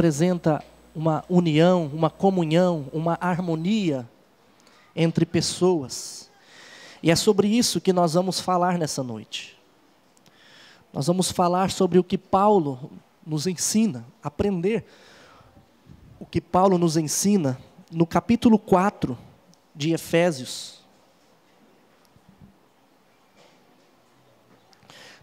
representa uma união, uma comunhão, uma harmonia entre pessoas. E é sobre isso que nós vamos falar nessa noite. Nós vamos falar sobre o que Paulo nos ensina, aprender o que Paulo nos ensina no capítulo 4 de Efésios.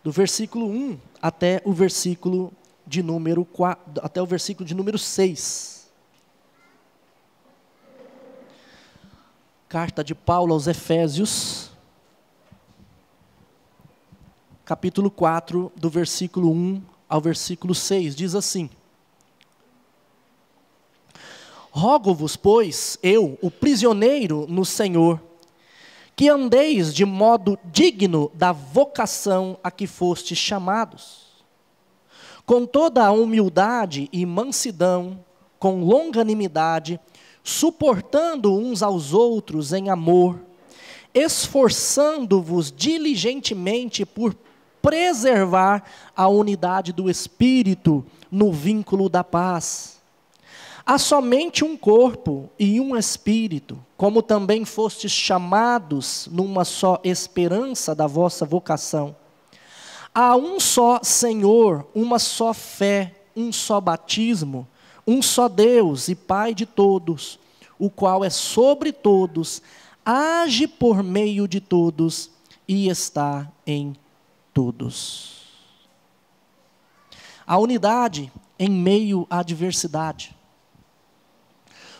Do versículo 1 até o versículo de número 4, até o versículo de número 6. Carta de Paulo aos Efésios, capítulo 4, do versículo 1 ao versículo 6, diz assim: Rogo-vos, pois, eu, o prisioneiro no Senhor, que andeis de modo digno da vocação a que fostes chamados com toda a humildade e mansidão, com longanimidade, suportando uns aos outros em amor, esforçando-vos diligentemente por preservar a unidade do espírito no vínculo da paz. Há somente um corpo e um espírito, como também fostes chamados numa só esperança da vossa vocação Há um só Senhor, uma só fé, um só batismo, um só Deus e Pai de todos, o qual é sobre todos, age por meio de todos e está em todos. A unidade em meio à diversidade.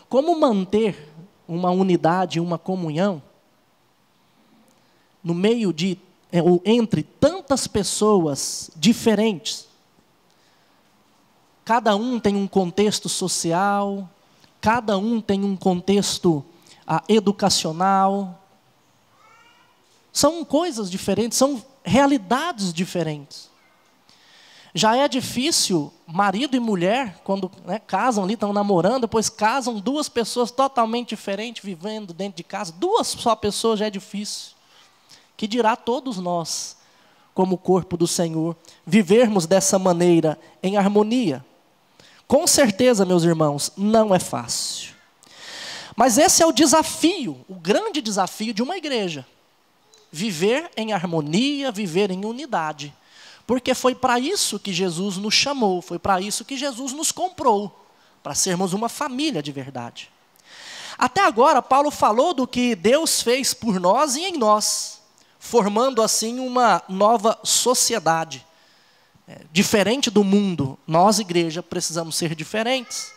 Como manter uma unidade, uma comunhão, no meio de é, entre tantas pessoas diferentes. Cada um tem um contexto social, cada um tem um contexto ah, educacional. São coisas diferentes, são realidades diferentes. Já é difícil marido e mulher, quando né, casam ali, estão namorando, depois casam duas pessoas totalmente diferentes, vivendo dentro de casa. Duas só pessoas já é difícil que dirá todos nós, como corpo do Senhor, vivermos dessa maneira em harmonia. Com certeza, meus irmãos, não é fácil. Mas esse é o desafio, o grande desafio de uma igreja. Viver em harmonia, viver em unidade. Porque foi para isso que Jesus nos chamou, foi para isso que Jesus nos comprou para sermos uma família de verdade. Até agora, Paulo falou do que Deus fez por nós e em nós formando assim uma nova sociedade. É, diferente do mundo, nós, igreja, precisamos ser diferentes.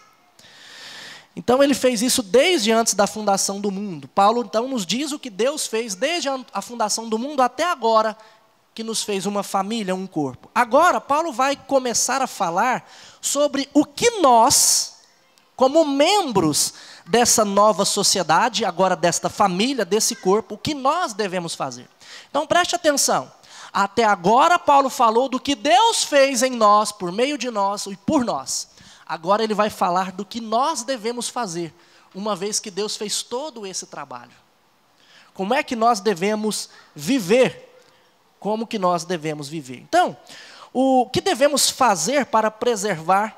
Então ele fez isso desde antes da fundação do mundo. Paulo então nos diz o que Deus fez desde a fundação do mundo até agora, que nos fez uma família, um corpo. Agora Paulo vai começar a falar sobre o que nós, como membros dessa nova sociedade, agora desta família, desse corpo, o que nós devemos fazer. Então preste atenção. Até agora, Paulo falou do que Deus fez em nós, por meio de nós e por nós. Agora ele vai falar do que nós devemos fazer, uma vez que Deus fez todo esse trabalho. Como é que nós devemos viver? Como que nós devemos viver? Então, o que devemos fazer para preservar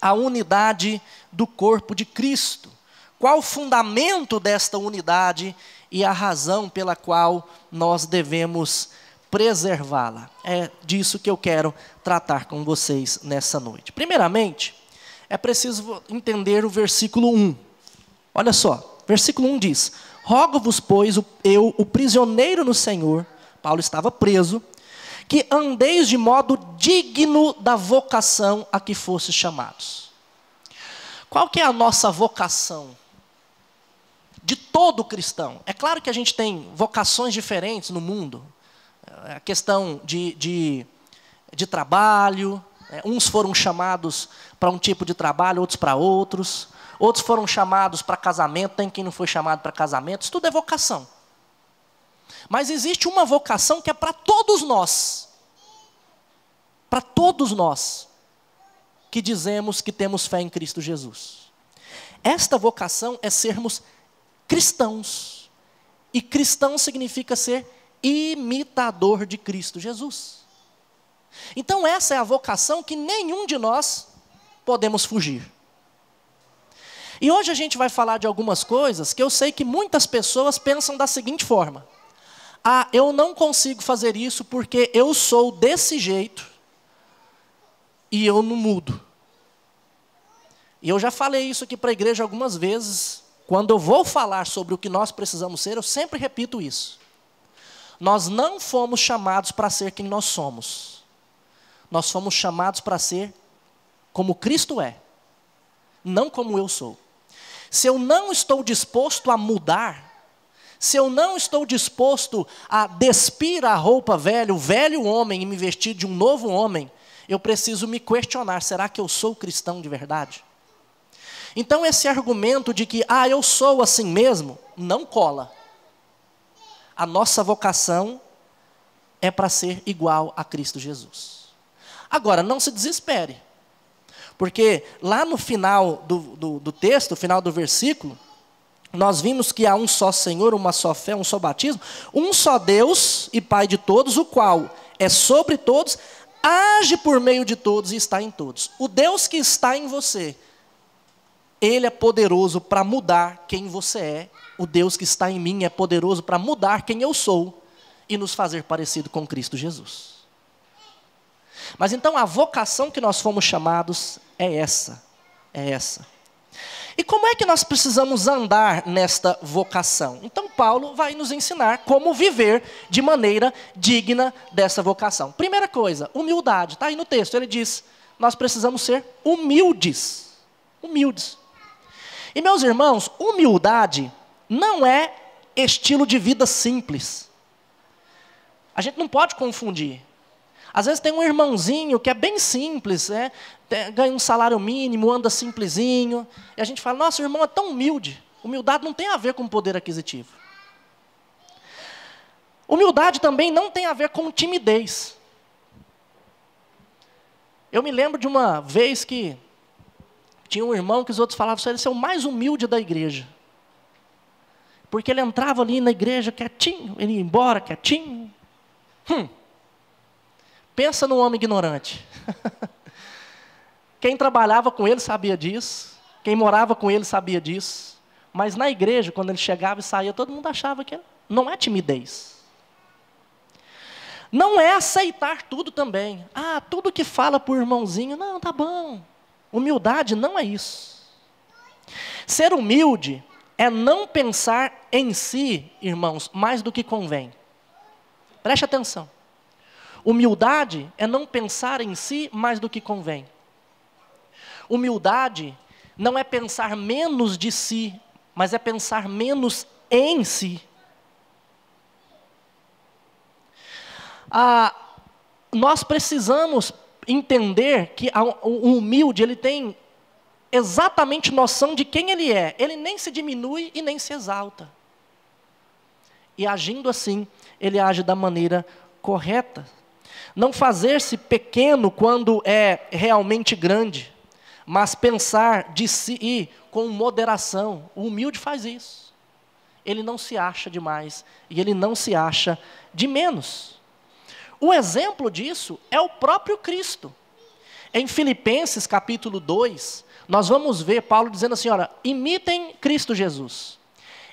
a unidade do corpo de Cristo? qual o fundamento desta unidade e a razão pela qual nós devemos preservá-la. É disso que eu quero tratar com vocês nessa noite. Primeiramente, é preciso entender o versículo 1. Olha só, versículo 1 diz: Rogo-vos, pois, eu, o prisioneiro no Senhor, Paulo estava preso, que andeis de modo digno da vocação a que fostes chamados. Qual que é a nossa vocação de todo cristão. É claro que a gente tem vocações diferentes no mundo. É, a questão de, de, de trabalho, né? uns foram chamados para um tipo de trabalho, outros para outros. Outros foram chamados para casamento, tem quem não foi chamado para casamento. Isso tudo é vocação. Mas existe uma vocação que é para todos nós. Para todos nós que dizemos que temos fé em Cristo Jesus. Esta vocação é sermos cristãos. E cristão significa ser imitador de Cristo Jesus. Então, essa é a vocação que nenhum de nós podemos fugir. E hoje a gente vai falar de algumas coisas que eu sei que muitas pessoas pensam da seguinte forma: ah, eu não consigo fazer isso porque eu sou desse jeito e eu não mudo. E eu já falei isso aqui para a igreja algumas vezes, quando eu vou falar sobre o que nós precisamos ser, eu sempre repito isso. Nós não fomos chamados para ser quem nós somos. Nós fomos chamados para ser como Cristo é, não como eu sou. Se eu não estou disposto a mudar, se eu não estou disposto a despir a roupa velha, o velho homem, e me vestir de um novo homem, eu preciso me questionar: será que eu sou cristão de verdade? Então, esse argumento de que, ah, eu sou assim mesmo, não cola. A nossa vocação é para ser igual a Cristo Jesus. Agora, não se desespere, porque lá no final do, do, do texto, no final do versículo, nós vimos que há um só Senhor, uma só fé, um só batismo, um só Deus e Pai de todos, o qual é sobre todos, age por meio de todos e está em todos. O Deus que está em você ele é poderoso para mudar quem você é. O Deus que está em mim é poderoso para mudar quem eu sou e nos fazer parecido com Cristo Jesus. Mas então a vocação que nós fomos chamados é essa, é essa. E como é que nós precisamos andar nesta vocação? Então Paulo vai nos ensinar como viver de maneira digna dessa vocação. Primeira coisa, humildade. Está aí no texto, ele diz: nós precisamos ser humildes. Humildes. E meus irmãos, humildade não é estilo de vida simples. A gente não pode confundir. Às vezes tem um irmãozinho que é bem simples, é, ganha um salário mínimo, anda simplesinho, e a gente fala: nosso irmão é tão humilde. Humildade não tem a ver com poder aquisitivo. Humildade também não tem a ver com timidez. Eu me lembro de uma vez que tinha um irmão que os outros falavam, ele é o mais humilde da igreja. Porque ele entrava ali na igreja quietinho, ele ia embora quietinho. Hum. Pensa no homem ignorante. Quem trabalhava com ele sabia disso, quem morava com ele sabia disso. Mas na igreja, quando ele chegava e saía, todo mundo achava que não é timidez. Não é aceitar tudo também. Ah, tudo que fala para o irmãozinho, não, tá bom. Humildade não é isso. Ser humilde é não pensar em si, irmãos, mais do que convém. Preste atenção. Humildade é não pensar em si mais do que convém. Humildade não é pensar menos de si, mas é pensar menos em si. Ah, nós precisamos entender que o humilde ele tem exatamente noção de quem ele é. Ele nem se diminui e nem se exalta. E agindo assim, ele age da maneira correta. Não fazer-se pequeno quando é realmente grande, mas pensar de si e com moderação. O humilde faz isso. Ele não se acha demais e ele não se acha de menos. Um exemplo disso é o próprio Cristo. Em Filipenses capítulo 2, nós vamos ver Paulo dizendo assim: olha, imitem Cristo Jesus.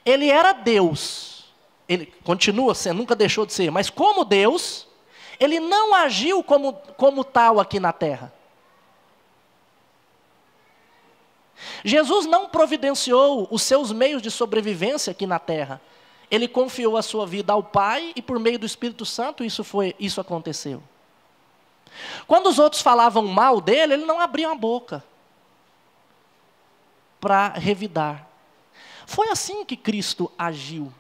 Ele era Deus, ele continua sendo, nunca deixou de ser, mas como Deus, ele não agiu como, como tal aqui na terra. Jesus não providenciou os seus meios de sobrevivência aqui na terra. Ele confiou a sua vida ao Pai e por meio do Espírito Santo isso foi, isso aconteceu. Quando os outros falavam mal dele, ele não abria a boca para revidar. Foi assim que Cristo agiu.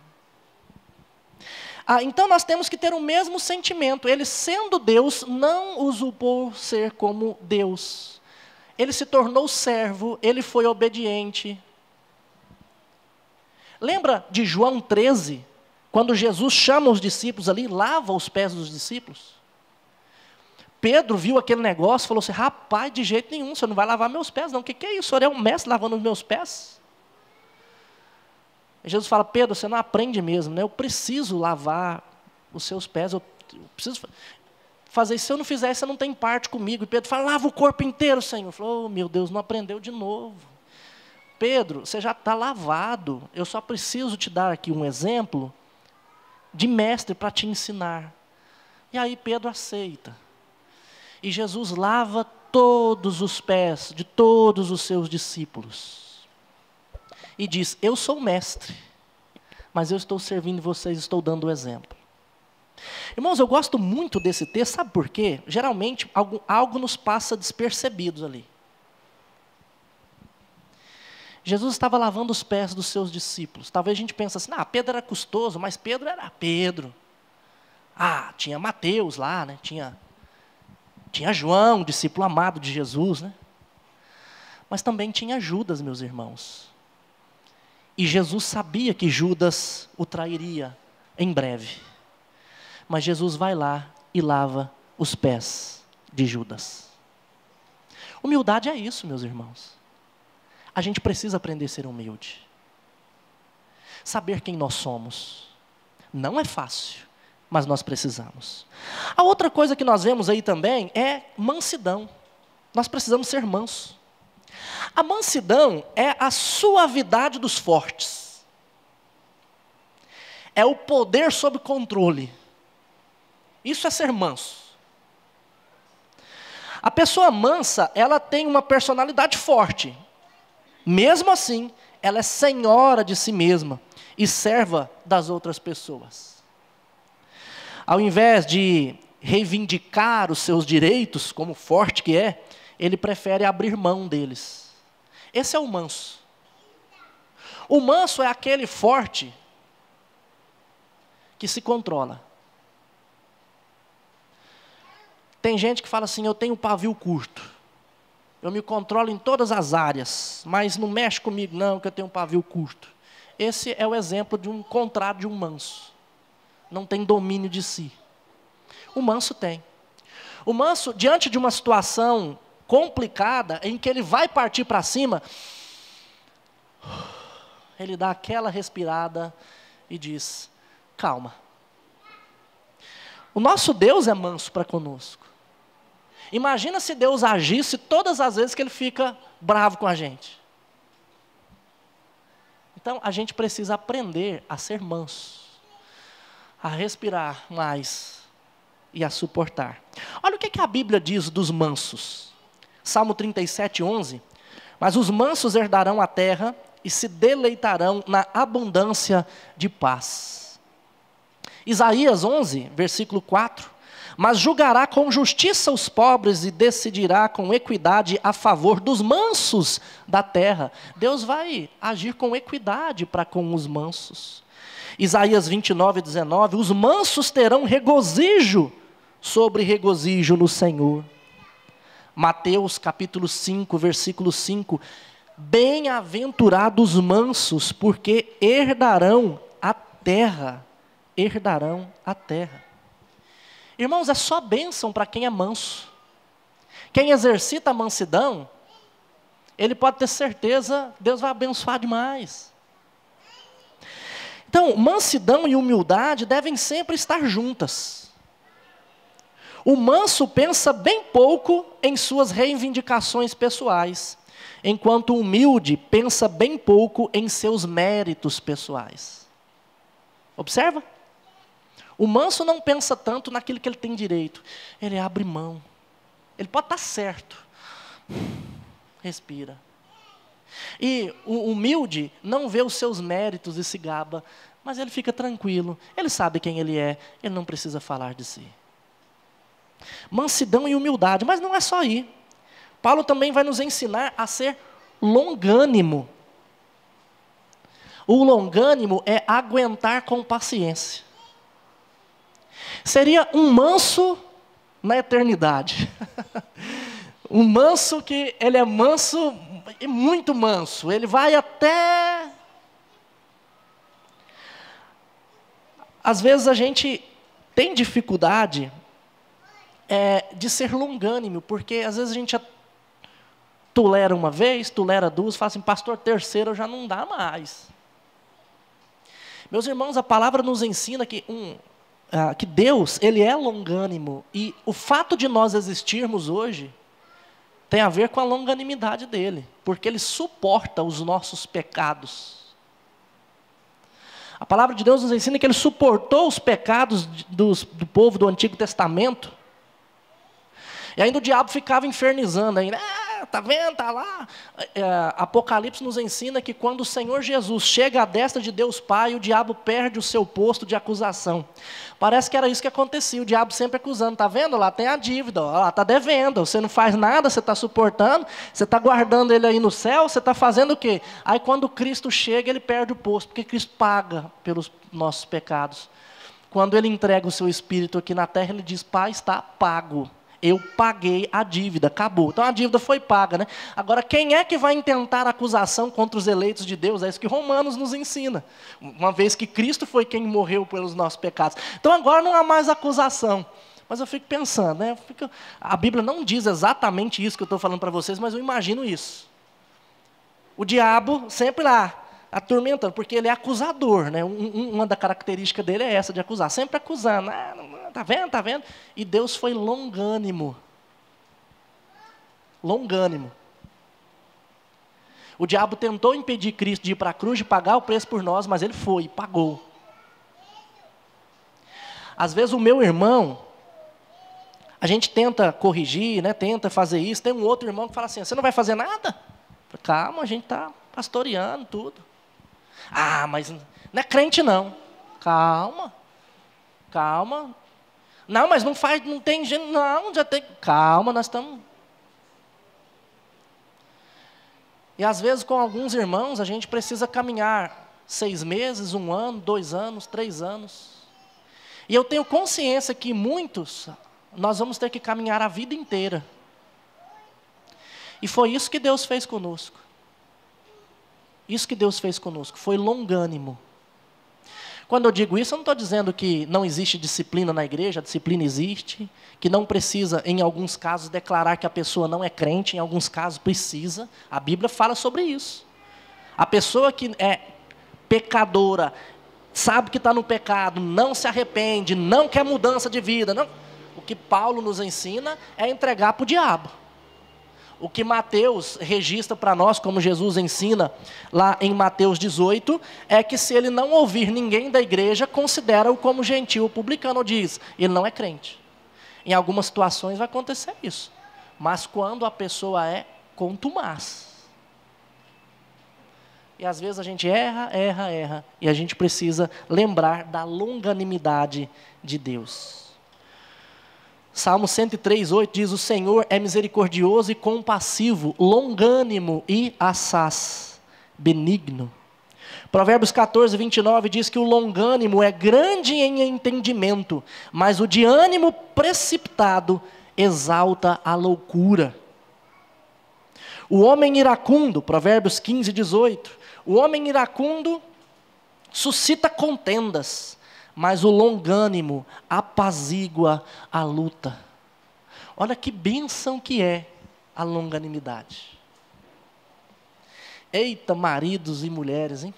Ah, então nós temos que ter o mesmo sentimento. Ele, sendo Deus, não usurpou ser como Deus. Ele se tornou servo, ele foi obediente, Lembra de João 13, quando Jesus chama os discípulos ali, lava os pés dos discípulos? Pedro viu aquele negócio e falou assim: rapaz, de jeito nenhum, você não vai lavar meus pés, não. O que, que é isso? O senhor é um mestre lavando os meus pés? E Jesus fala: Pedro, você não aprende mesmo, né? Eu preciso lavar os seus pés, eu preciso fazer isso. Se eu não fizer, você não tem parte comigo. E Pedro fala: lava o corpo inteiro, Senhor. Falou: oh, meu Deus, não aprendeu de novo. Pedro, você já está lavado. Eu só preciso te dar aqui um exemplo de mestre para te ensinar. E aí Pedro aceita. E Jesus lava todos os pés de todos os seus discípulos. E diz: Eu sou mestre, mas eu estou servindo vocês, estou dando o exemplo. Irmãos, eu gosto muito desse texto, sabe por quê? Geralmente algo, algo nos passa despercebidos ali. Jesus estava lavando os pés dos seus discípulos. Talvez a gente pense assim, ah, Pedro era custoso, mas Pedro era Pedro. Ah, tinha Mateus lá, né? tinha, tinha João, discípulo amado de Jesus, né? Mas também tinha Judas, meus irmãos. E Jesus sabia que Judas o trairia em breve. Mas Jesus vai lá e lava os pés de Judas. Humildade é isso, meus irmãos. A gente precisa aprender a ser humilde. Saber quem nós somos. Não é fácil, mas nós precisamos. A outra coisa que nós vemos aí também é mansidão. Nós precisamos ser mansos. A mansidão é a suavidade dos fortes. É o poder sob controle. Isso é ser manso. A pessoa mansa, ela tem uma personalidade forte, mesmo assim, ela é senhora de si mesma e serva das outras pessoas. Ao invés de reivindicar os seus direitos, como forte que é, ele prefere abrir mão deles. Esse é o manso. O manso é aquele forte que se controla. Tem gente que fala assim: eu tenho pavio curto. Eu me controlo em todas as áreas, mas não mexe comigo, não, que eu tenho um pavio curto. Esse é o exemplo de um contrário de um manso. Não tem domínio de si. O manso tem. O manso, diante de uma situação complicada, em que ele vai partir para cima, ele dá aquela respirada e diz: calma. O nosso Deus é manso para conosco. Imagina se Deus agisse todas as vezes que ele fica bravo com a gente. Então a gente precisa aprender a ser manso, a respirar mais e a suportar. Olha o que, que a Bíblia diz dos mansos. Salmo 37, 11. Mas os mansos herdarão a terra e se deleitarão na abundância de paz. Isaías 11, versículo 4 mas julgará com justiça os pobres e decidirá com equidade a favor dos mansos da terra. Deus vai agir com equidade para com os mansos. Isaías 29, 19: Os mansos terão regozijo sobre regozijo no Senhor. Mateus capítulo 5, versículo 5: Bem-aventurados mansos, porque herdarão a terra. Herdarão a terra. Irmãos, é só bênção para quem é manso. Quem exercita a mansidão, ele pode ter certeza, Deus vai abençoar demais. Então, mansidão e humildade devem sempre estar juntas. O manso pensa bem pouco em suas reivindicações pessoais, enquanto o humilde pensa bem pouco em seus méritos pessoais. Observa? O manso não pensa tanto naquilo que ele tem direito. Ele abre mão. Ele pode estar certo. Respira. E o humilde não vê os seus méritos e se gaba, mas ele fica tranquilo. Ele sabe quem ele é, ele não precisa falar de si. Mansidão e humildade, mas não é só aí. Paulo também vai nos ensinar a ser longânimo. O longânimo é aguentar com paciência. Seria um manso na eternidade. um manso que ele é manso e muito manso, ele vai até Às vezes a gente tem dificuldade é, de ser longânimo, porque às vezes a gente tolera uma vez, tolera duas, fala assim, pastor, terceiro, já não dá mais. Meus irmãos, a palavra nos ensina que um, ah, que Deus ele é longânimo e o fato de nós existirmos hoje tem a ver com a longanimidade dele, porque ele suporta os nossos pecados. A palavra de Deus nos ensina que ele suportou os pecados dos, do povo do Antigo Testamento. E ainda o diabo ficava infernizando, ainda, ah, tá vendo, tá lá. É, é, Apocalipse nos ensina que quando o Senhor Jesus chega à destra de Deus Pai, o diabo perde o seu posto de acusação. Parece que era isso que acontecia, o diabo sempre acusando, tá vendo? Lá tem a dívida, ó, lá tá devendo, você não faz nada, você está suportando, você está guardando ele aí no céu, você está fazendo o quê? Aí quando Cristo chega, ele perde o posto, porque Cristo paga pelos nossos pecados. Quando ele entrega o seu espírito aqui na terra, ele diz: Pai, está pago. Eu paguei a dívida, acabou. Então a dívida foi paga, né? Agora, quem é que vai intentar acusação contra os eleitos de Deus? É isso que Romanos nos ensina. Uma vez que Cristo foi quem morreu pelos nossos pecados. Então agora não há mais acusação. Mas eu fico pensando, né? Fico... A Bíblia não diz exatamente isso que eu estou falando para vocês, mas eu imagino isso. O diabo sempre lá, atormentando, porque ele é acusador, né? Uma da característica dele é essa de acusar, sempre acusando, ah, tá vendo, tá vendo? E Deus foi longânimo, longânimo. O diabo tentou impedir Cristo de ir para a cruz, de pagar o preço por nós, mas ele foi, pagou. Às vezes o meu irmão, a gente tenta corrigir, né? Tenta fazer isso. Tem um outro irmão que fala assim: "Você não vai fazer nada?" Calma, a gente está pastoreando tudo. Ah, mas não é crente não. Calma. Calma. Não, mas não faz, não tem gente. Não, já tem. Calma, nós estamos. E às vezes com alguns irmãos a gente precisa caminhar seis meses, um ano, dois anos, três anos. E eu tenho consciência que muitos nós vamos ter que caminhar a vida inteira. E foi isso que Deus fez conosco. Isso que Deus fez conosco, foi longânimo. Quando eu digo isso, eu não estou dizendo que não existe disciplina na igreja, a disciplina existe, que não precisa, em alguns casos, declarar que a pessoa não é crente, em alguns casos precisa. A Bíblia fala sobre isso. A pessoa que é pecadora, sabe que está no pecado, não se arrepende, não quer mudança de vida. Não. O que Paulo nos ensina é entregar para o diabo o que Mateus registra para nós, como Jesus ensina lá em Mateus 18, é que se ele não ouvir ninguém da igreja, considera-o como gentil. O publicano diz, ele não é crente. Em algumas situações vai acontecer isso. Mas quando a pessoa é contumaz. E às vezes a gente erra, erra, erra. E a gente precisa lembrar da longanimidade de Deus. Salmo 103, 8 diz: O Senhor é misericordioso e compassivo, longânimo e assaz, benigno. Provérbios 14, 29 diz que o longânimo é grande em entendimento, mas o de ânimo precipitado exalta a loucura. O homem iracundo, Provérbios 15, 18, o homem iracundo suscita contendas, mas o longânimo apazigua a luta. Olha que bênção que é a longanimidade. Eita, maridos e mulheres, hein?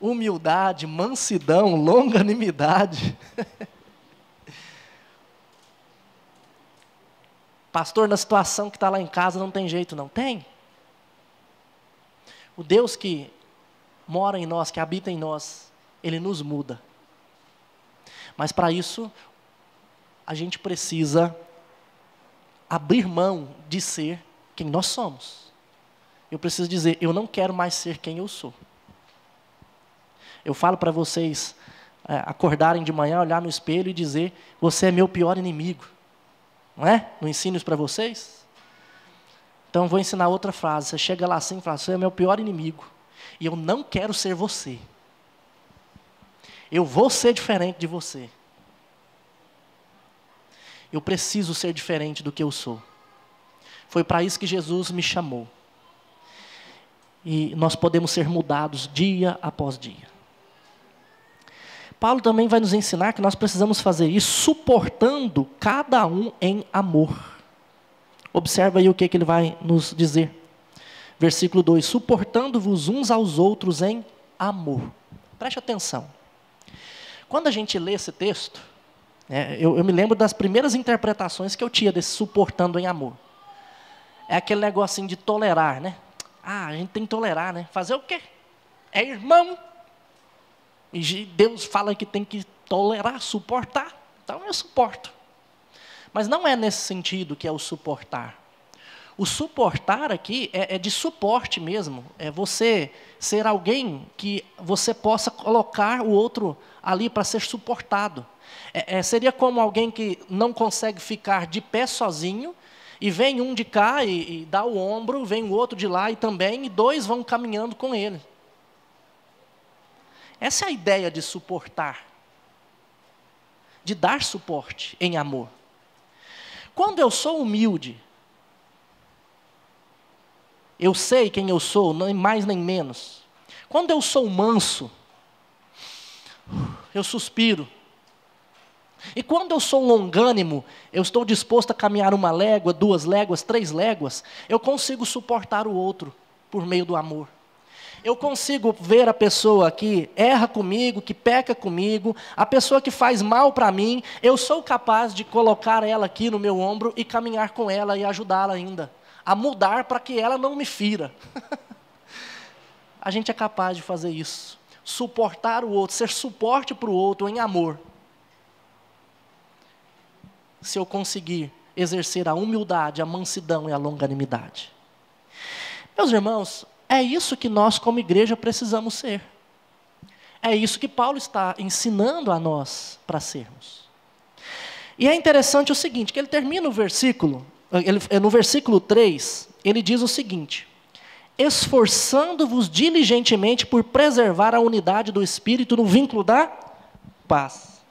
Humildade, mansidão, longanimidade. Pastor, na situação que está lá em casa não tem jeito, não tem? O Deus que mora em nós, que habita em nós, ele nos muda. Mas para isso, a gente precisa abrir mão de ser quem nós somos. Eu preciso dizer, eu não quero mais ser quem eu sou. Eu falo para vocês é, acordarem de manhã, olhar no espelho e dizer, você é meu pior inimigo. Não é? Não ensino isso para vocês? Então vou ensinar outra frase. Você chega lá assim e fala, você é meu pior inimigo. E eu não quero ser você. Eu vou ser diferente de você. Eu preciso ser diferente do que eu sou. Foi para isso que Jesus me chamou. E nós podemos ser mudados dia após dia. Paulo também vai nos ensinar que nós precisamos fazer isso suportando cada um em amor. Observa aí o que, que ele vai nos dizer. Versículo 2: Suportando-vos uns aos outros em amor. Preste atenção. Quando a gente lê esse texto, é, eu, eu me lembro das primeiras interpretações que eu tinha desse suportando em amor. É aquele negocinho de tolerar, né? Ah, a gente tem que tolerar, né? Fazer o quê? É irmão. E Deus fala que tem que tolerar, suportar. Então eu suporto. Mas não é nesse sentido que é o suportar. O suportar aqui é, é de suporte mesmo. É você ser alguém que você possa colocar o outro ali para ser suportado. É, é, seria como alguém que não consegue ficar de pé sozinho, e vem um de cá e, e, dá o ombro, vem o outro de lá e também, e dois vão caminhando com ele. Essa é a ideia de suportar, de dar suporte em amor. Quando eu sou humilde, eu sei quem eu sou, nem mais nem menos. Quando eu sou manso, eu suspiro. E quando eu sou longânimo, eu estou disposto a caminhar uma légua, duas léguas, três léguas, eu consigo suportar o outro por meio do amor. Eu consigo ver a pessoa que erra comigo, que peca comigo, a pessoa que faz mal para mim, eu sou capaz de colocar ela aqui no meu ombro e caminhar com ela e ajudá-la ainda a mudar para que ela não me fira. a gente é capaz de fazer isso. Suportar o outro, ser suporte para o outro em amor. Se eu conseguir exercer a humildade, a mansidão e a longanimidade. Meus irmãos, é isso que nós, como igreja, precisamos ser. É isso que Paulo está ensinando a nós para sermos. E é interessante o seguinte, que ele termina o versículo, ele, é, no versículo 3, ele diz o seguinte: esforçando-vos diligentemente por preservar a unidade do espírito no vínculo da paz.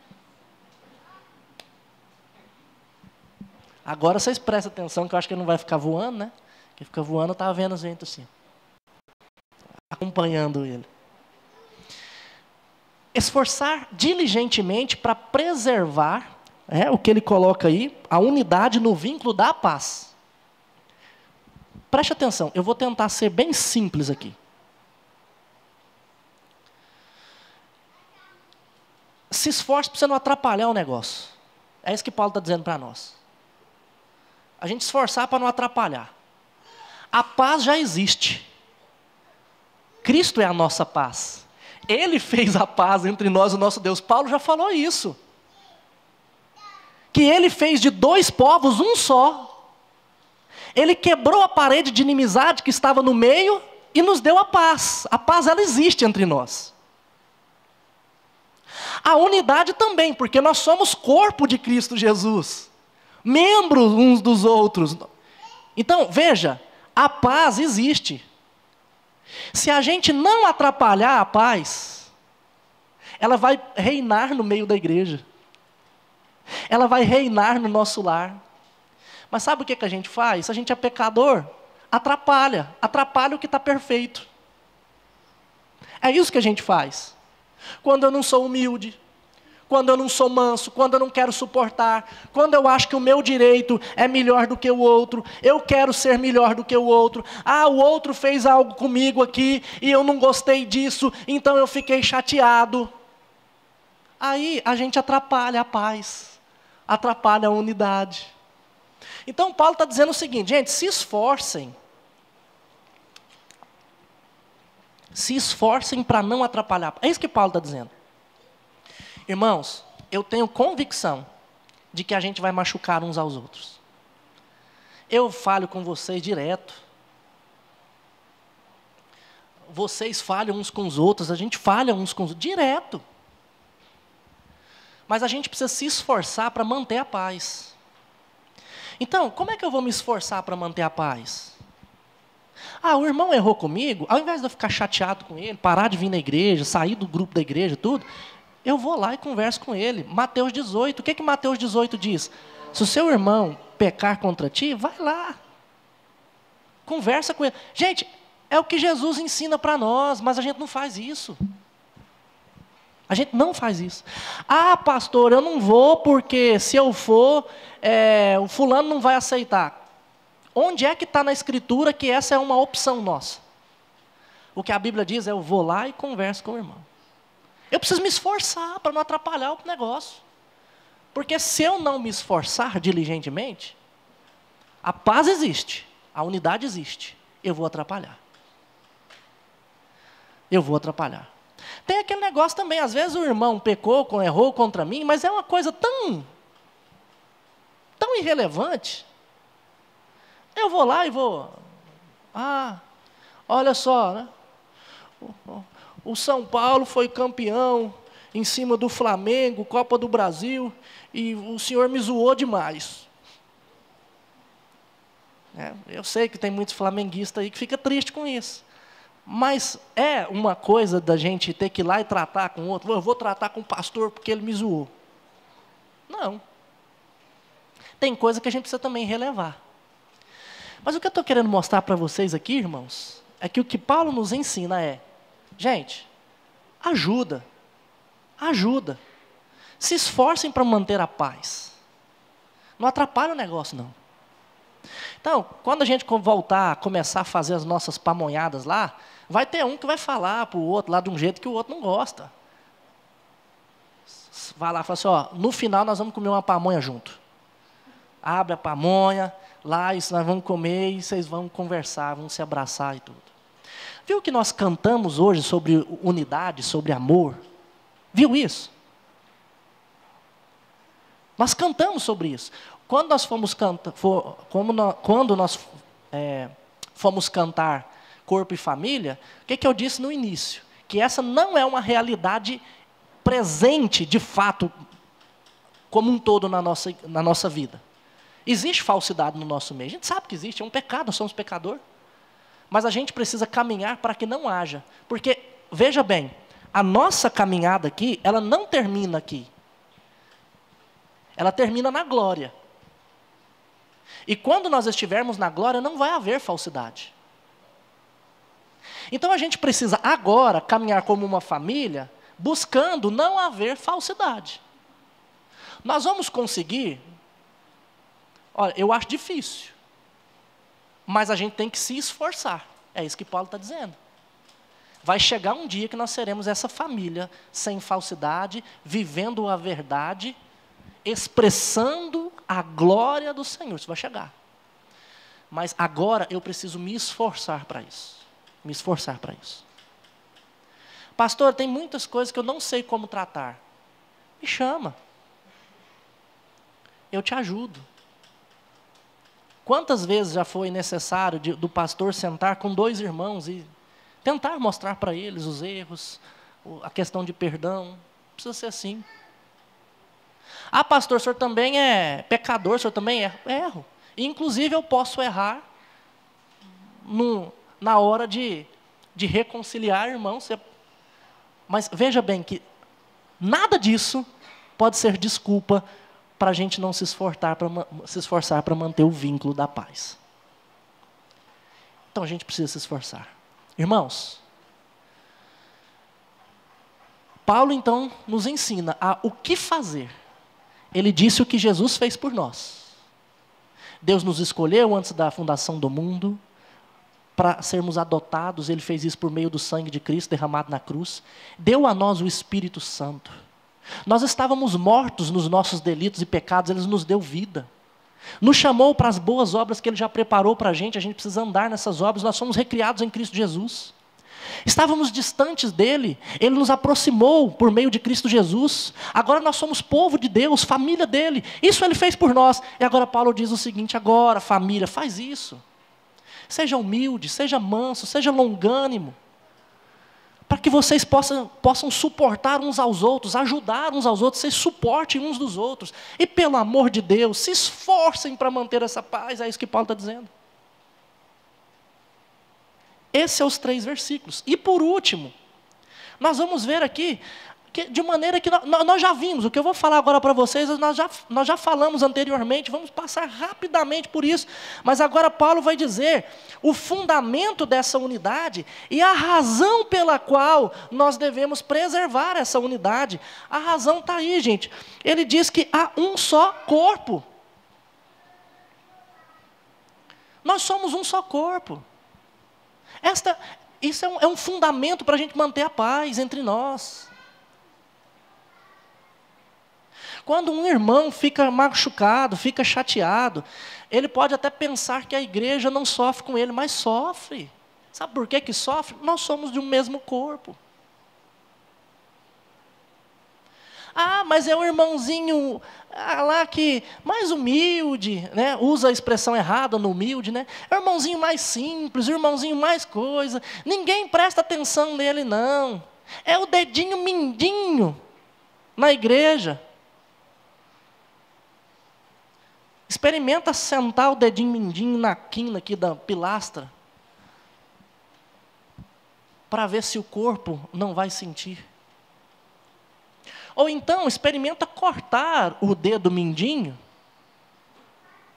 Agora vocês prestem atenção que eu acho que ele não vai ficar voando, né? Que fica voando, está vendo os ventos assim acompanhando ele. Esforçar diligentemente para preservar é, o que ele coloca aí, a unidade no vínculo da paz. Preste atenção, eu vou tentar ser bem simples aqui. Se esforce para você não atrapalhar o negócio. É isso que Paulo está dizendo para nós. A gente esforçar para não atrapalhar. A paz já existe. Cristo é a nossa paz. Ele fez a paz entre nós e o nosso Deus. Paulo já falou isso. Que ele fez de dois povos um só. Ele quebrou a parede de inimizade que estava no meio e nos deu a paz. A paz ela existe entre nós. A unidade também, porque nós somos corpo de Cristo Jesus, membros uns dos outros. Então, veja, a paz existe. Se a gente não atrapalhar a paz, ela vai reinar no meio da igreja. Ela vai reinar no nosso lar. Mas sabe o que, que a gente faz? Se A gente é pecador, atrapalha, atrapalha o que está perfeito. É isso que a gente faz. Quando eu não sou humilde, quando eu não sou manso, quando eu não quero suportar, quando eu acho que o meu direito é melhor do que o outro, eu quero ser melhor do que o outro. Ah, o outro fez algo comigo aqui e eu não gostei disso, então eu fiquei chateado. Aí a gente atrapalha a paz, atrapalha a unidade. Então Paulo está dizendo o seguinte, gente, se esforcem. Se esforcem para não atrapalhar. É isso que Paulo está dizendo. Irmãos, eu tenho convicção de que a gente vai machucar uns aos outros. Eu falho com vocês direto. Vocês falham uns com os outros, a gente falha uns com os outros, direto. Mas a gente precisa se esforçar para manter a paz. Então, como é que eu vou me esforçar para manter a paz? Ah, o irmão errou comigo, ao invés de eu ficar chateado com ele, parar de vir na igreja, sair do grupo da igreja, tudo, eu vou lá e converso com ele. Mateus 18, o que, que Mateus 18 diz? Se o seu irmão pecar contra ti, vai lá. Conversa com ele. Gente, é o que Jesus ensina para nós, mas a gente não faz isso. A gente não faz isso. Ah, pastor, eu não vou porque se eu for, é, o fulano não vai aceitar. Onde é que está na Escritura que essa é uma opção nossa? O que a Bíblia diz é: eu vou lá e converso com o irmão. Eu preciso me esforçar para não atrapalhar o negócio. Porque se eu não me esforçar diligentemente, a paz existe, a unidade existe. Eu vou atrapalhar. Eu vou atrapalhar. Tem aquele negócio também, às vezes o irmão pecou, errou contra mim, mas é uma coisa tão tão irrelevante. Eu vou lá e vou ah, olha só, né? O São Paulo foi campeão em cima do Flamengo, Copa do Brasil, e o senhor me zoou demais. É, eu sei que tem muitos flamenguistas aí que fica triste com isso. Mas é uma coisa da gente ter que ir lá e tratar com outro. Eu vou tratar com o pastor porque ele me zoou. Não. Tem coisa que a gente precisa também relevar. Mas o que eu estou querendo mostrar para vocês aqui, irmãos, é que o que Paulo nos ensina é Gente, ajuda. Ajuda. Se esforcem para manter a paz. Não atrapalha o negócio, não. Então, quando a gente voltar a começar a fazer as nossas pamonhadas lá, vai ter um que vai falar para o outro lá de um jeito que o outro não gosta. Vai lá e fala assim, ó, no final nós vamos comer uma pamonha junto. Abre a pamonha, lá isso nós vamos comer e vocês vão conversar, vão se abraçar e tudo. Viu que nós cantamos hoje sobre unidade, sobre amor? Viu isso? Nós cantamos sobre isso. Quando nós fomos cantar, for, quando nós é, fomos cantar corpo e família, o que, que eu disse no início? Que essa não é uma realidade presente, de fato, como um todo na nossa, na nossa vida. Existe falsidade no nosso meio. A gente sabe que existe, é um pecado, nós somos pecadores. Mas a gente precisa caminhar para que não haja. Porque, veja bem, a nossa caminhada aqui, ela não termina aqui. Ela termina na glória. E quando nós estivermos na glória, não vai haver falsidade. Então a gente precisa agora caminhar como uma família, buscando não haver falsidade. Nós vamos conseguir? Olha, eu acho difícil. Mas a gente tem que se esforçar. É isso que Paulo está dizendo. Vai chegar um dia que nós seremos essa família sem falsidade, vivendo a verdade, expressando a glória do Senhor. Isso vai chegar. Mas agora eu preciso me esforçar para isso. Me esforçar para isso. Pastor, tem muitas coisas que eu não sei como tratar. Me chama. Eu te ajudo. Quantas vezes já foi necessário de, do pastor sentar com dois irmãos e tentar mostrar para eles os erros, a questão de perdão? Precisa ser assim. Ah, pastor, o senhor também é pecador, o senhor também erra. Erro. Inclusive, eu posso errar no, na hora de, de reconciliar irmãos. Mas veja bem que nada disso pode ser desculpa para a gente não se esforçar para manter o vínculo da paz. Então a gente precisa se esforçar. Irmãos, Paulo então nos ensina a o que fazer. Ele disse o que Jesus fez por nós. Deus nos escolheu antes da fundação do mundo para sermos adotados, ele fez isso por meio do sangue de Cristo derramado na cruz. Deu a nós o Espírito Santo nós estávamos mortos nos nossos delitos e pecados, Ele nos deu vida. Nos chamou para as boas obras que Ele já preparou para a gente, a gente precisa andar nessas obras, nós somos recriados em Cristo Jesus. Estávamos distantes dele, ele nos aproximou por meio de Cristo Jesus. Agora nós somos povo de Deus, família dele. Isso ele fez por nós. E agora Paulo diz o seguinte: agora, família, faz isso. Seja humilde, seja manso, seja longânimo para que vocês possam, possam suportar uns aos outros, ajudar uns aos outros, vocês suportem uns dos outros. E pelo amor de Deus, se esforcem para manter essa paz, é isso que Paulo está dizendo. Esses são é os três versículos. E por último, nós vamos ver aqui de maneira que nós, nós, já vimos. O que eu vou falar agora para vocês, nós já, nós já falamos anteriormente, vamos passar rapidamente por isso. Mas agora Paulo vai dizer o fundamento dessa unidade e a razão pela qual nós devemos preservar essa unidade. A razão está aí, gente. Ele diz que há um só corpo. Nós somos um só corpo. Esta, isso é um, é um fundamento para a gente manter a paz entre nós. Quando um irmão fica machucado, fica chateado, ele pode até pensar que a igreja não sofre com ele, mas sofre. Sabe por que, que sofre? Nós somos de um mesmo corpo. Ah, mas é um irmãozinho ah, lá que mais humilde, né? Usa a expressão errada no humilde, né? É um irmãozinho mais simples, um irmãozinho mais coisa. Ninguém presta atenção nele não. É o dedinho mindinho na igreja. Experimenta sentar o dedinho mindinho na quina aqui da pilastra para ver se o corpo não vai sentir. Ou então experimenta cortar o dedo mindinho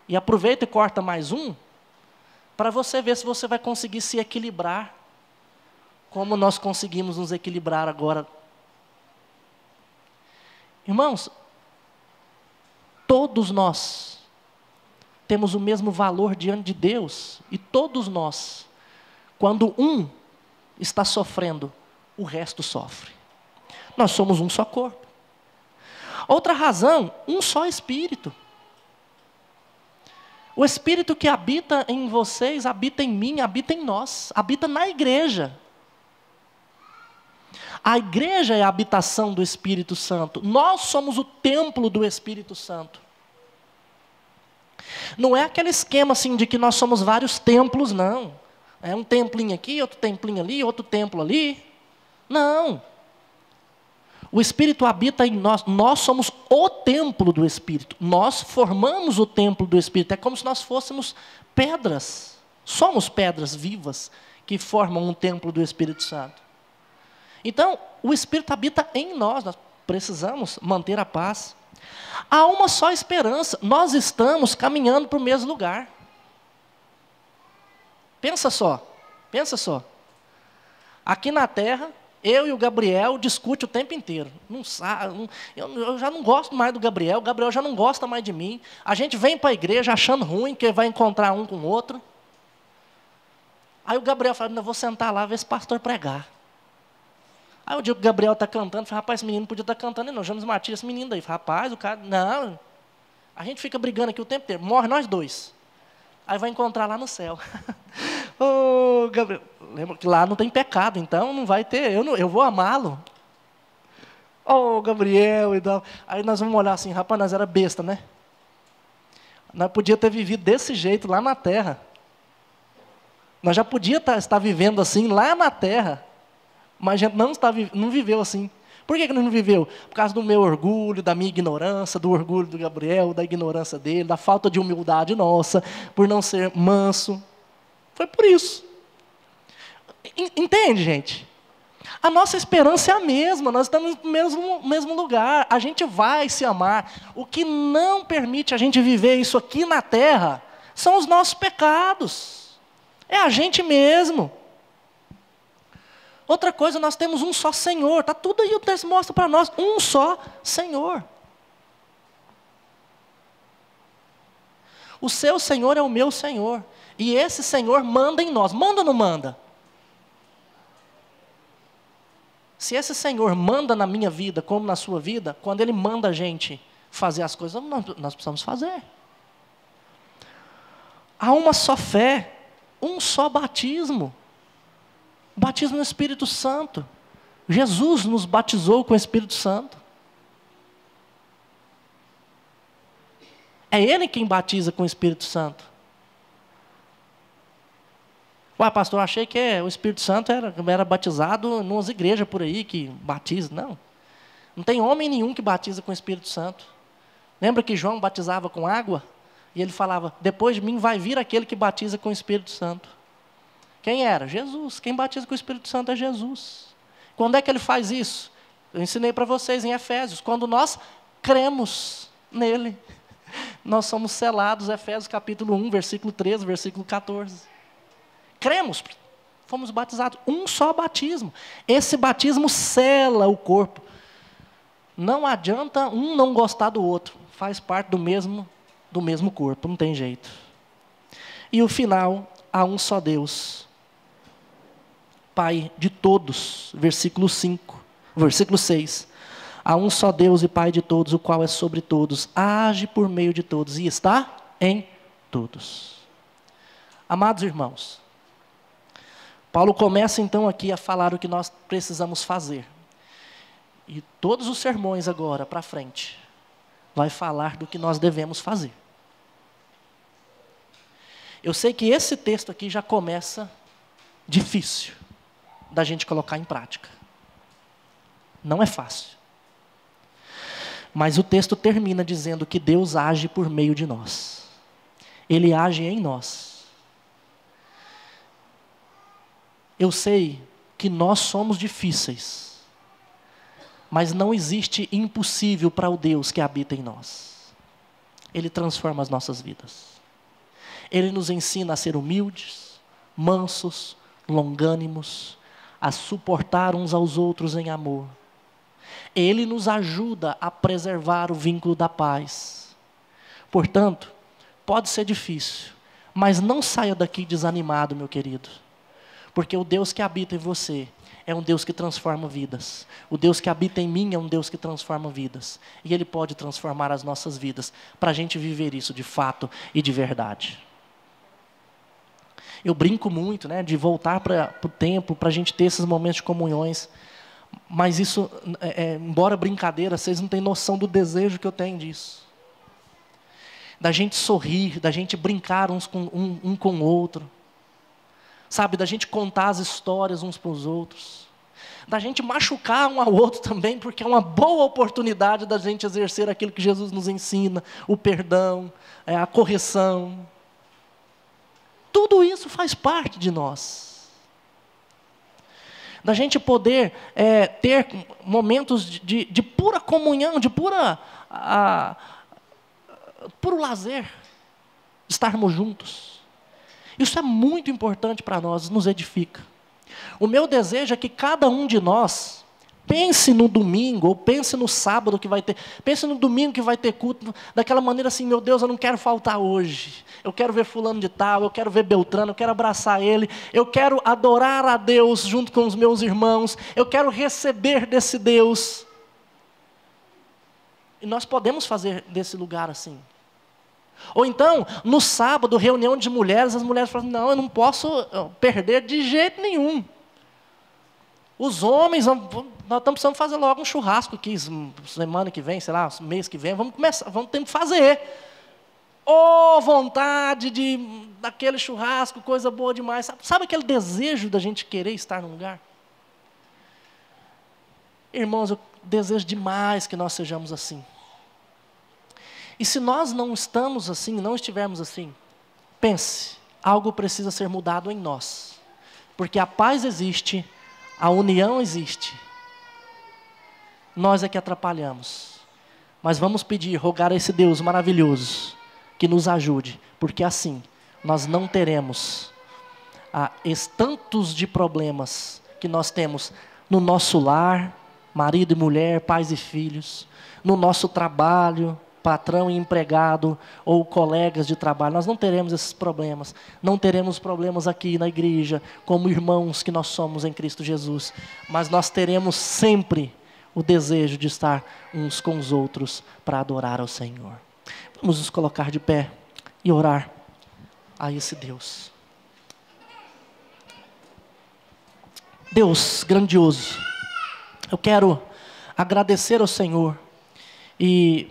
e aproveita e corta mais um para você ver se você vai conseguir se equilibrar como nós conseguimos nos equilibrar agora. Irmãos, todos nós temos o mesmo valor diante de Deus, e todos nós, quando um está sofrendo, o resto sofre. Nós somos um só corpo. Outra razão, um só espírito. O espírito que habita em vocês, habita em mim, habita em nós, habita na igreja. A igreja é a habitação do Espírito Santo. Nós somos o templo do Espírito Santo. Não é aquele esquema assim de que nós somos vários templos, não. É um templinho aqui, outro templinho ali, outro templo ali. Não. O Espírito habita em nós. Nós somos o templo do Espírito. Nós formamos o templo do Espírito. É como se nós fôssemos pedras. Somos pedras vivas que formam um templo do Espírito Santo. Então, o Espírito habita em nós. Nós precisamos manter a paz. Há uma só esperança. Nós estamos caminhando para o mesmo lugar. Pensa só, pensa só. Aqui na Terra, eu e o Gabriel discute o tempo inteiro. Não sabe, eu, já não gosto mais do Gabriel, o Gabriel já não gosta mais de mim. A gente vem para a igreja achando ruim que vai encontrar um com o outro. Aí o Gabriel fala: eu vou sentar lá ver esse pastor pregar". Aí o dia que o Gabriel está cantando, fala rapaz, esse menino podia estar tá cantando, e não, James Matias, esse menino daí. rapaz, o cara, não. A gente fica brigando aqui o tempo inteiro, morre nós dois. Aí vai encontrar lá no céu. Ô, oh, Gabriel, lembra que lá não tem pecado, então não vai ter, eu, não, eu vou amá-lo. Ô, oh, Gabriel, e tal. Aí nós vamos olhar assim, rapaz, nós era besta, né? Nós podia ter vivido desse jeito lá na terra. Nós já podia tá, estar vivendo assim lá na terra. Mas a gente não, está, não viveu assim. Por que, que não viveu? Por causa do meu orgulho, da minha ignorância, do orgulho do Gabriel, da ignorância dele, da falta de humildade nossa, por não ser manso. Foi por isso. Entende, gente? A nossa esperança é a mesma, nós estamos no mesmo, mesmo lugar, a gente vai se amar. O que não permite a gente viver isso aqui na terra são os nossos pecados, é a gente mesmo. Outra coisa, nós temos um só Senhor. Está tudo aí, o texto mostra para nós. Um só Senhor. O seu Senhor é o meu Senhor. E esse Senhor manda em nós. Manda ou não manda? Se esse Senhor manda na minha vida, como na sua vida, quando Ele manda a gente fazer as coisas, nós precisamos fazer. Há uma só fé, um só batismo. Batismo no Espírito Santo. Jesus nos batizou com o Espírito Santo. É Ele quem batiza com o Espírito Santo. Ué, pastor, achei que o Espírito Santo era, era batizado em umas igrejas por aí que batiza. Não. Não tem homem nenhum que batiza com o Espírito Santo. Lembra que João batizava com água? E ele falava: Depois de mim vai vir aquele que batiza com o Espírito Santo. Quem era? Jesus. Quem batiza com o Espírito Santo é Jesus. Quando é que ele faz isso? Eu ensinei para vocês em Efésios. Quando nós cremos nele, nós somos selados, Efésios capítulo 1, versículo 13, versículo 14. Cremos, fomos batizados. Um só batismo. Esse batismo sela o corpo. Não adianta um não gostar do outro. Faz parte do mesmo, do mesmo corpo, não tem jeito. E o final, há um só Deus, Pai de todos. Versículo 5. Versículo 6. Há um só Deus e Pai de todos, o qual é sobre todos, age por meio de todos e está em todos. Amados irmãos, Paulo começa então aqui a falar o que nós precisamos fazer. E todos os sermões agora para frente vai falar do que nós devemos fazer. Eu sei que esse texto aqui já começa difícil da gente colocar em prática. Não é fácil. Mas o texto termina dizendo que Deus age por meio de nós. Ele age em nós. Eu sei que nós somos difíceis, mas não existe impossível para o Deus que habita em nós. Ele transforma as nossas vidas. Ele nos ensina a ser humildes, mansos, longânimos, a suportar uns aos outros em amor. Ele nos ajuda a preservar o vínculo da paz. Portanto, pode ser difícil, mas não saia daqui desanimado, meu querido, porque o Deus que habita em você é um Deus que transforma vidas. O Deus que habita em mim é um Deus que transforma vidas. E Ele pode transformar as nossas vidas para a gente viver isso de fato e de verdade. Eu brinco muito né, de voltar para o templo, para a gente ter esses momentos de comunhões. Mas isso, é, é, embora brincadeira, vocês não têm noção do desejo que eu tenho disso. Da gente sorrir, da gente brincar uns com, um, um com o outro. Sabe, da gente contar as histórias uns para os outros da gente machucar um ao outro também, porque é uma boa oportunidade da gente exercer aquilo que Jesus nos ensina: o perdão, é, a correção. Tudo isso faz parte de nós. Da gente poder é, ter momentos de, de, pura comunhão, de pura. A, puro lazer. Estarmos juntos. Isso é muito importante para nós, nos edifica. O meu desejo é que cada um de nós Pense no domingo, ou pense no sábado que vai ter, pense no domingo que vai ter culto, daquela maneira assim, meu Deus, eu não quero faltar hoje. Eu quero ver fulano de tal, eu quero ver Beltrano, eu quero abraçar ele, eu quero adorar a Deus junto com os meus irmãos, eu quero receber desse Deus. E nós podemos fazer desse lugar assim. Ou então, no sábado, reunião de mulheres, as mulheres falam: assim, "Não, eu não posso perder de jeito nenhum". Os homens, nós estamos precisando fazer logo um churrasco aqui, semana que vem, sei lá, mês que vem, vamos começar, vamos ter que fazer. Ô oh, vontade de, daquele churrasco, coisa boa demais. Sabe, sabe aquele desejo da gente querer estar num lugar? Irmãos, eu desejo demais que nós sejamos assim. E se nós não estamos assim, não estivermos assim, pense, algo precisa ser mudado em nós. Porque a paz existe, a união existe. Nós é que atrapalhamos. Mas vamos pedir, rogar a esse Deus maravilhoso que nos ajude, porque assim nós não teremos tantos ah, estantos de problemas que nós temos no nosso lar, marido e mulher, pais e filhos, no nosso trabalho, patrão e empregado ou colegas de trabalho. Nós não teremos esses problemas. Não teremos problemas aqui na igreja, como irmãos que nós somos em Cristo Jesus. Mas nós teremos sempre o desejo de estar uns com os outros para adorar ao Senhor. Vamos nos colocar de pé e orar a esse Deus. Deus grandioso, eu quero agradecer ao Senhor e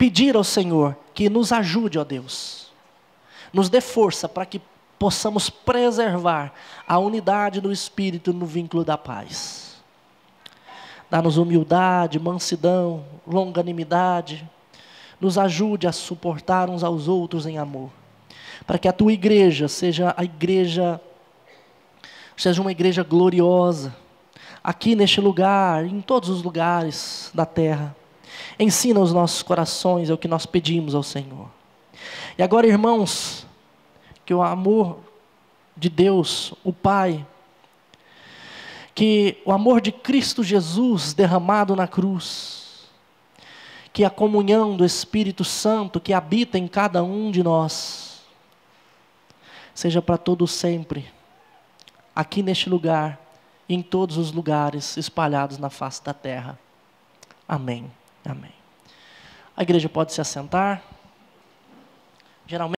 pedir ao Senhor que nos ajude, ó Deus, nos dê força para que possamos preservar a unidade do Espírito no vínculo da paz. Dá-nos humildade, mansidão, longanimidade, nos ajude a suportar uns aos outros em amor, para que a tua igreja seja a igreja seja uma igreja gloriosa, aqui neste lugar, em todos os lugares da terra. Ensina os nossos corações, é o que nós pedimos ao Senhor. E agora, irmãos, que o amor de Deus, o Pai, que o amor de Cristo Jesus derramado na cruz, que a comunhão do Espírito Santo que habita em cada um de nós, seja para todo sempre, aqui neste lugar, e em todos os lugares espalhados na face da terra. Amém. Amém. A igreja pode se assentar. Geralmente